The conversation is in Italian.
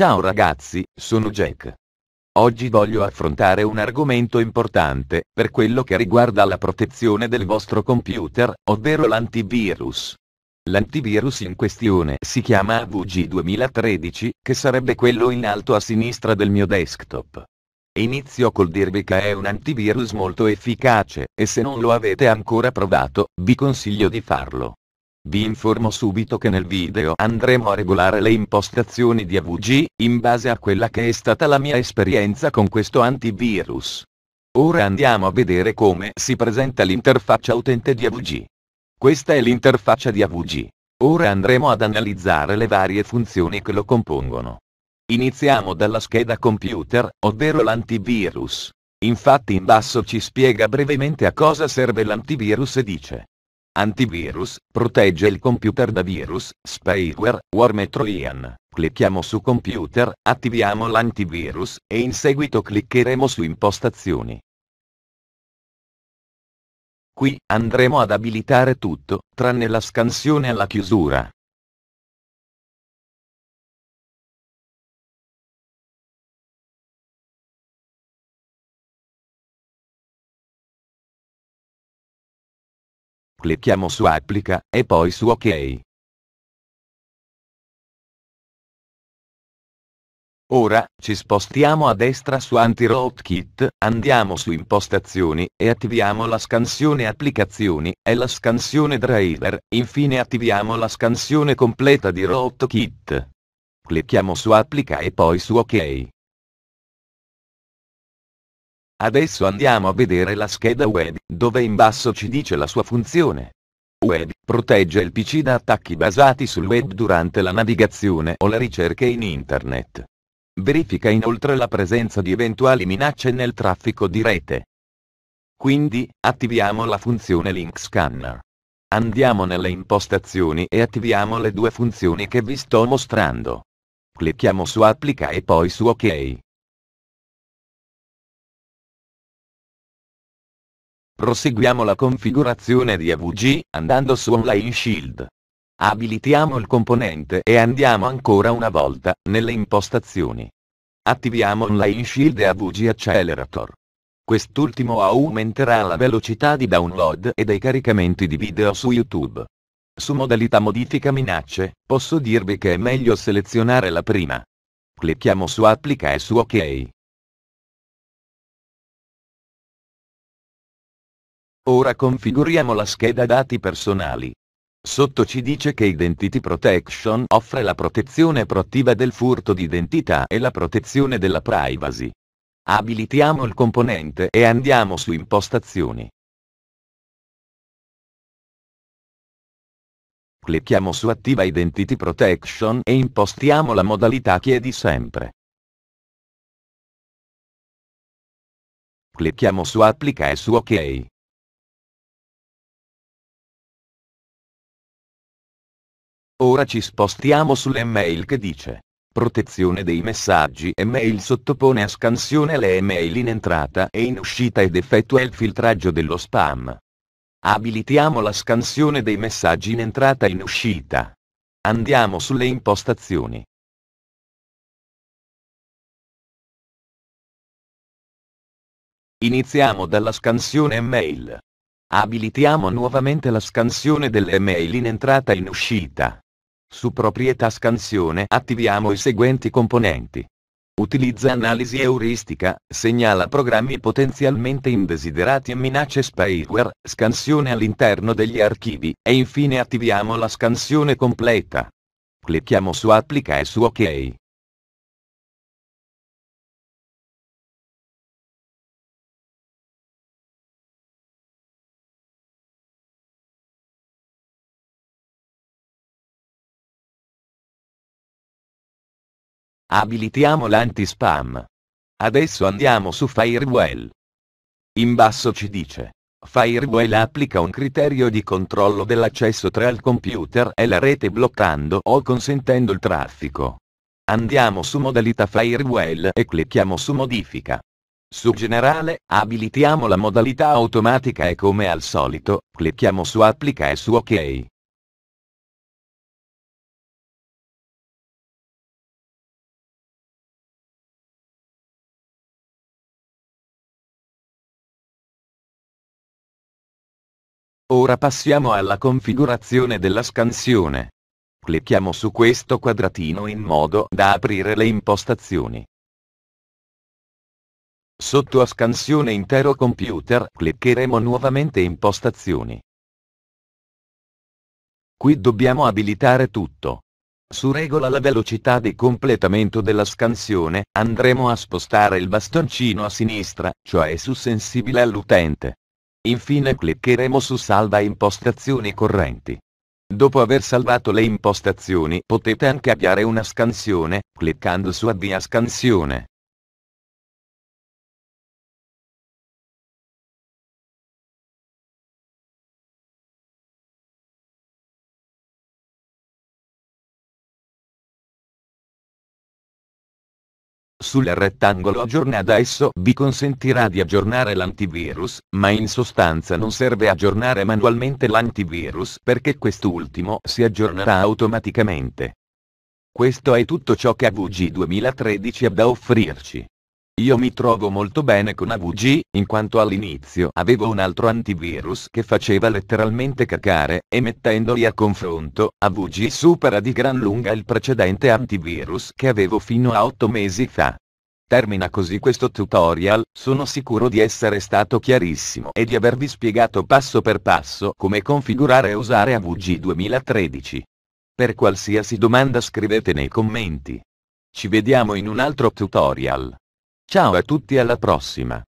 Ciao ragazzi, sono Jack. Oggi voglio affrontare un argomento importante, per quello che riguarda la protezione del vostro computer, ovvero l'antivirus. L'antivirus in questione si chiama AVG 2013, che sarebbe quello in alto a sinistra del mio desktop. Inizio col dirvi che è un antivirus molto efficace, e se non lo avete ancora provato, vi consiglio di farlo. Vi informo subito che nel video andremo a regolare le impostazioni di AVG, in base a quella che è stata la mia esperienza con questo antivirus. Ora andiamo a vedere come si presenta l'interfaccia utente di AVG. Questa è l'interfaccia di AVG. Ora andremo ad analizzare le varie funzioni che lo compongono. Iniziamo dalla scheda computer, ovvero l'antivirus. Infatti in basso ci spiega brevemente a cosa serve l'antivirus e dice Antivirus, protegge il computer da virus, spyware, worm e troian. Clicchiamo su computer, attiviamo l'antivirus, e in seguito cliccheremo su impostazioni. Qui, andremo ad abilitare tutto, tranne la scansione alla chiusura. Clicchiamo su Applica, e poi su Ok. Ora, ci spostiamo a destra su Anti-Rootkit, andiamo su Impostazioni, e attiviamo la scansione Applicazioni, e la scansione Driver, infine attiviamo la scansione completa di Rootkit. Clicchiamo su Applica e poi su Ok. Adesso andiamo a vedere la scheda web, dove in basso ci dice la sua funzione. Web protegge il PC da attacchi basati sul web durante la navigazione o le ricerche in internet. Verifica inoltre la presenza di eventuali minacce nel traffico di rete. Quindi, attiviamo la funzione Link Scanner. Andiamo nelle impostazioni e attiviamo le due funzioni che vi sto mostrando. Clicchiamo su Applica e poi su OK. Proseguiamo la configurazione di AVG, andando su Online Shield. Abilitiamo il componente e andiamo ancora una volta, nelle impostazioni. Attiviamo Online Shield e AVG Accelerator. Quest'ultimo aumenterà la velocità di download e dei caricamenti di video su YouTube. Su modalità modifica minacce, posso dirvi che è meglio selezionare la prima. Clicchiamo su applica e su ok. Ora configuriamo la scheda dati personali. Sotto ci dice che Identity Protection offre la protezione proattiva del furto di identità e la protezione della privacy. Abilitiamo il componente e andiamo su Impostazioni. Clicchiamo su Attiva Identity Protection e impostiamo la modalità Chiedi sempre. Clicchiamo su Applica e su OK. Ora ci spostiamo sull'email che dice protezione dei messaggi email sottopone a scansione le email in entrata e in uscita ed effettua il filtraggio dello spam. Abilitiamo la scansione dei messaggi in entrata e in uscita. Andiamo sulle impostazioni. Iniziamo dalla scansione email. Abilitiamo nuovamente la scansione delle email in entrata e in uscita. Su proprietà scansione attiviamo i seguenti componenti. Utilizza analisi euristica, segnala programmi potenzialmente indesiderati e minacce spyware, scansione all'interno degli archivi, e infine attiviamo la scansione completa. Clicchiamo su Applica e su Ok. Abilitiamo l'anti-spam. Adesso andiamo su Firewall. In basso ci dice. Firewall applica un criterio di controllo dell'accesso tra il computer e la rete bloccando o consentendo il traffico. Andiamo su modalità Firewall e clicchiamo su modifica. Su generale, abilitiamo la modalità automatica e come al solito, clicchiamo su applica e su ok. Ora passiamo alla configurazione della scansione. Clicchiamo su questo quadratino in modo da aprire le impostazioni. Sotto a scansione intero computer cliccheremo nuovamente impostazioni. Qui dobbiamo abilitare tutto. Su regola la velocità di completamento della scansione, andremo a spostare il bastoncino a sinistra, cioè su sensibile all'utente. Infine cliccheremo su Salva impostazioni correnti. Dopo aver salvato le impostazioni potete anche avviare una scansione, cliccando su Avvia scansione. Sul rettangolo aggiornata esso vi consentirà di aggiornare l'antivirus, ma in sostanza non serve aggiornare manualmente l'antivirus perché quest'ultimo si aggiornerà automaticamente. Questo è tutto ciò che AVG 2013 ha da offrirci. Io mi trovo molto bene con AVG, in quanto all'inizio avevo un altro antivirus che faceva letteralmente cacare, e mettendoli a confronto, AVG supera di gran lunga il precedente antivirus che avevo fino a 8 mesi fa. Termina così questo tutorial, sono sicuro di essere stato chiarissimo e di avervi spiegato passo per passo come configurare e usare AVG 2013. Per qualsiasi domanda scrivete nei commenti. Ci vediamo in un altro tutorial. Ciao a tutti alla prossima!